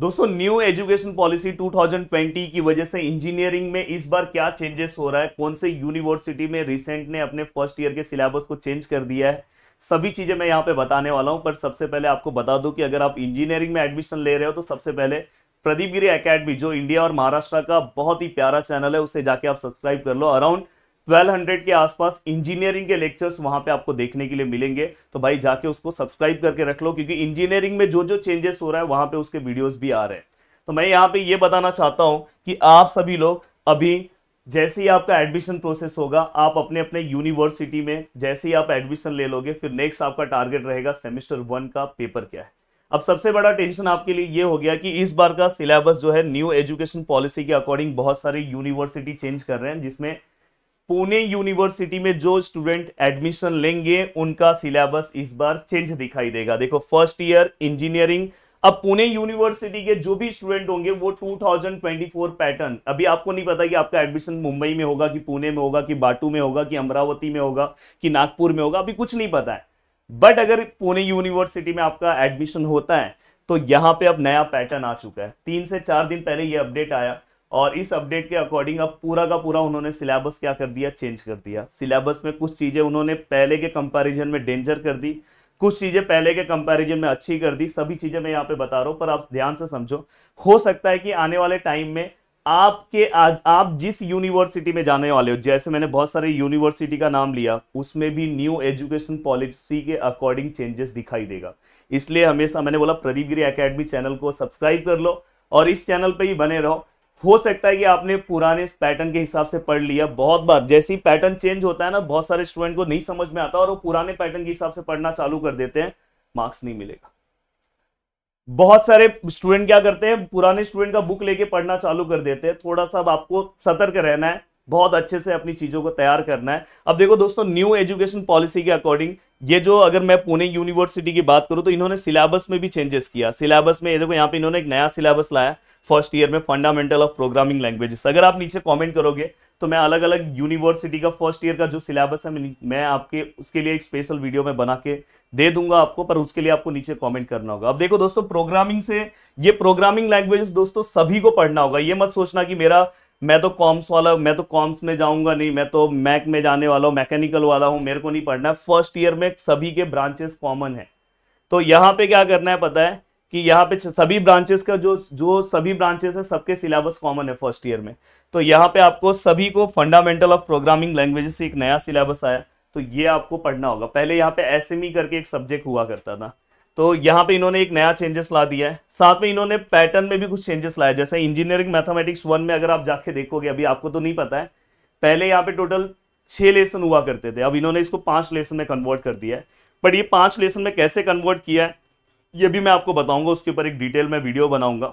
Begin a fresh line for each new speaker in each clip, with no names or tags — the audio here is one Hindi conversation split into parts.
दोस्तों न्यू एजुकेशन पॉलिसी 2020 की वजह से इंजीनियरिंग में इस बार क्या चेंजेस हो रहा है कौन से यूनिवर्सिटी में रिसेंट ने अपने फर्स्ट ईयर के सिलेबस को चेंज कर दिया है सभी चीज़ें मैं यहाँ पे बताने वाला हूँ पर सबसे पहले आपको बता दूं कि अगर आप इंजीनियरिंग में एडमिशन ले रहे हो तो सबसे पहले प्रदीप गिरी अकेडमी जो इंडिया और महाराष्ट्र का बहुत ही प्यारा चैनल है उसे जाके आप सब्सक्राइब कर लो अराउंड 1200 के आसपास इंजीनियरिंग के लेक्चर्स वहां पे आपको देखने के लिए मिलेंगे तो भाई जाके उसको सब्सक्राइब करके रख लो क्योंकि इंजीनियरिंग में जो जो चेंजेस हो रहा है वहां पे उसके वीडियोस भी आ रहे हैं तो मैं यहाँ पे ये बताना चाहता हूँ कि आप सभी लोग अभी जैसे ही आपका एडमिशन प्रोसेस होगा आप अपने अपने यूनिवर्सिटी में जैसे ही आप एडमिशन ले लोगे फिर नेक्स्ट आपका टारगेट रहेगा सेमिस्टर वन का पेपर क्या है अब सबसे बड़ा टेंशन आपके लिए ये हो गया कि इस बार का सिलेबस जो है न्यू एजुकेशन पॉलिसी के अकॉर्डिंग बहुत सारे यूनिवर्सिटी चेंज कर रहे हैं जिसमें पुणे यूनिवर्सिटी में जो स्टूडेंट एडमिशन लेंगे उनका सिलेबस इस बार चेंज दिखाई देगा देखो फर्स्ट ईयर इंजीनियरिंग अब पुणे यूनिवर्सिटी के जो भी स्टूडेंट होंगे वो 2024 पैटर्न अभी आपको नहीं पता कि आपका एडमिशन मुंबई में होगा कि पुणे में होगा कि बाटू में होगा कि अमरावती में होगा कि नागपुर में होगा अभी कुछ नहीं पता है बट अगर पुणे यूनिवर्सिटी में आपका एडमिशन होता है तो यहाँ पे अब नया पैटर्न आ चुका है तीन से चार दिन पहले ये अपडेट आया और इस अपडेट के अकॉर्डिंग अब पूरा का पूरा उन्होंने सिलेबस क्या कर दिया चेंज कर दिया सिलेबस में कुछ चीज़ें उन्होंने पहले के कंपैरिजन में डेंजर कर दी कुछ चीज़ें पहले के कंपैरिजन में अच्छी कर दी सभी चीज़ें मैं यहाँ पे बता रहा हूँ पर आप ध्यान से समझो हो सकता है कि आने वाले टाइम में आपके आज आप जिस यूनिवर्सिटी में जाने वाले हो जैसे मैंने बहुत सारे यूनिवर्सिटी का नाम लिया उसमें भी न्यू एजुकेशन पॉलिसी के अकॉर्डिंग चेंजेस दिखाई देगा इसलिए हमेशा मैंने बोला प्रदीप गिरी अकेडमी चैनल को सब्सक्राइब कर लो और इस चैनल पर ही बने रहो हो सकता है कि आपने पुराने पैटर्न के हिसाब से पढ़ लिया बहुत बार जैसे ही पैटर्न चेंज होता है ना बहुत सारे स्टूडेंट को नहीं समझ में आता और वो पुराने पैटर्न के हिसाब से पढ़ना चालू कर देते हैं मार्क्स नहीं मिलेगा बहुत सारे स्टूडेंट क्या करते हैं पुराने स्टूडेंट का बुक लेके पढ़ना चालू कर देते हैं थोड़ा सा आपको सतर्क रहना है बहुत अच्छे से अपनी चीज़ों को तैयार करना है अब देखो दोस्तों न्यू एजुकेशन पॉलिसी के अकॉर्डिंग ये जो अगर मैं पुणे यूनिवर्सिटी की बात करूं तो इन्होंने सिलेबस में भी चेंजेस किया सिलेबस में ये देखो यहाँ पे इन्होंने एक नया सिलेबस लाया फर्स्ट ईयर में फंडामेंटल ऑफ प्रोग्रामिंग लैंग्वेजेस अगर आप नीचे कॉमेंट करोगे तो मैं अलग अलग यूनिवर्सिटी का फर्स्ट ईयर का जो सिलेबस है मैं आपके उसके लिए एक स्पेशल वीडियो में बना के दे दूंगा आपको पर उसके लिए आपको नीचे कमेंट करना होगा अब देखो दोस्तों प्रोग्रामिंग से ये प्रोग्रामिंग लैंग्वेजेस दोस्तों सभी को पढ़ना होगा ये मत सोचना कि मेरा मैं तो कॉम्स वाला मैं तो कॉम्स में जाऊंगा नहीं मैं तो मैक में जाने वाला हूँ मैकेनिकल वाला हूँ मेरे को नहीं पढ़ना है फर्स्ट ईयर में सभी के ब्रांचेस कॉमन है तो यहाँ पे क्या करना है पता है कि यहाँ पे सभी ब्रांचेस का जो जो सभी ब्रांचेस है सबके सिलेबस कॉमन है फर्स्ट ईयर में तो यहाँ पे आपको सभी को फंडामेंटल ऑफ प्रोग्रामिंग लैंग्वेजेस से एक नया सिलेबस आया तो ये आपको पढ़ना होगा पहले यहाँ पे एस करके एक सब्जेक्ट हुआ करता था तो यहाँ पे इन्होंने एक नया चेंजेस ला दिया है साथ में इन्होंने पैटर्न में भी कुछ चेंजेस लाया जैसे इंजीनियरिंग मैथमेटिक्स वन में अगर आप जाके देखोगे अभी आपको तो नहीं पता है पहले यहाँ पे टोटल छः लेसन हुआ करते थे अब इन्होंने इसको पाँच लेसन में कन्वर्ट कर दिया है बट ये पाँच लेसन में कैसे कन्वर्ट किया है ये भी मैं आपको बताऊंगा उसके ऊपर एक डिटेल में वीडियो बनाऊंगा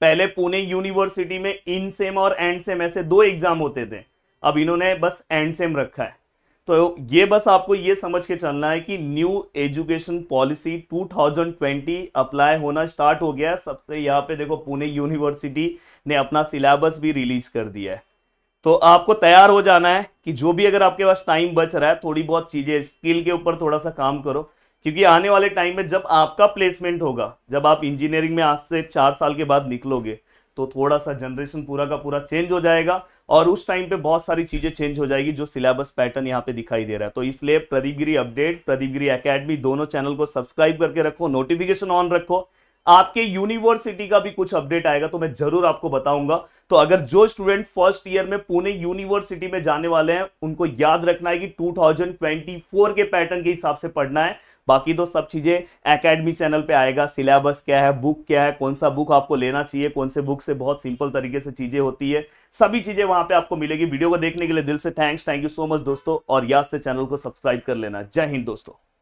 पहले पुणे यूनिवर्सिटी में इन सेम और एंड सेम ऐसे दो एग्जाम होते थे अब इन्होंने बस एंड सेम रखा है तो ये बस आपको ये समझ के चलना है कि न्यू एजुकेशन पॉलिसी 2020 अप्लाई होना स्टार्ट हो गया है सबसे यहाँ पे देखो पुणे यूनिवर्सिटी ने अपना सिलेबस भी रिलीज कर दिया है तो आपको तैयार हो जाना है कि जो भी अगर आपके पास टाइम बच रहा है थोड़ी बहुत चीज़ें स्किल के ऊपर थोड़ा सा काम करो क्योंकि आने वाले टाइम में जब आपका प्लेसमेंट होगा जब आप इंजीनियरिंग में आज से चार साल के बाद निकलोगे तो थोड़ा सा जनरेशन पूरा का पूरा चेंज हो जाएगा और उस टाइम पे बहुत सारी चीजें चेंज हो जाएगी जो सिलेबस पैटर्न यहाँ पे दिखाई दे रहा है तो इसलिए प्रदीप गिरी अपडेट प्रदीप गिरी अकेडमी दोनों चैनल को सब्सक्राइब करके रखो नोटिफिकेशन ऑन रखो आपके यूनिवर्सिटी का भी कुछ अपडेट आएगा तो मैं जरूर आपको बताऊंगा तो अगर जो स्टूडेंट फर्स्ट ईयर में पुणे यूनिवर्सिटी में जाने वाले हैं उनको याद रखना है कि 2024 के पैटर्न के हिसाब से पढ़ना है बाकी तो सब चीजें एकेडमी चैनल पे आएगा सिलेबस क्या है बुक क्या है कौन सा बुक आपको लेना चाहिए कौन से बुक से बहुत सिंपल तरीके से चीजें होती है सभी चीजें वहां पर आपको मिलेगी वीडियो को देखने के लिए दिल से thanks thank you so much दोस्तों और याद से चैनल को सब्सक्राइब कर लेना जय हिंद दोस्तों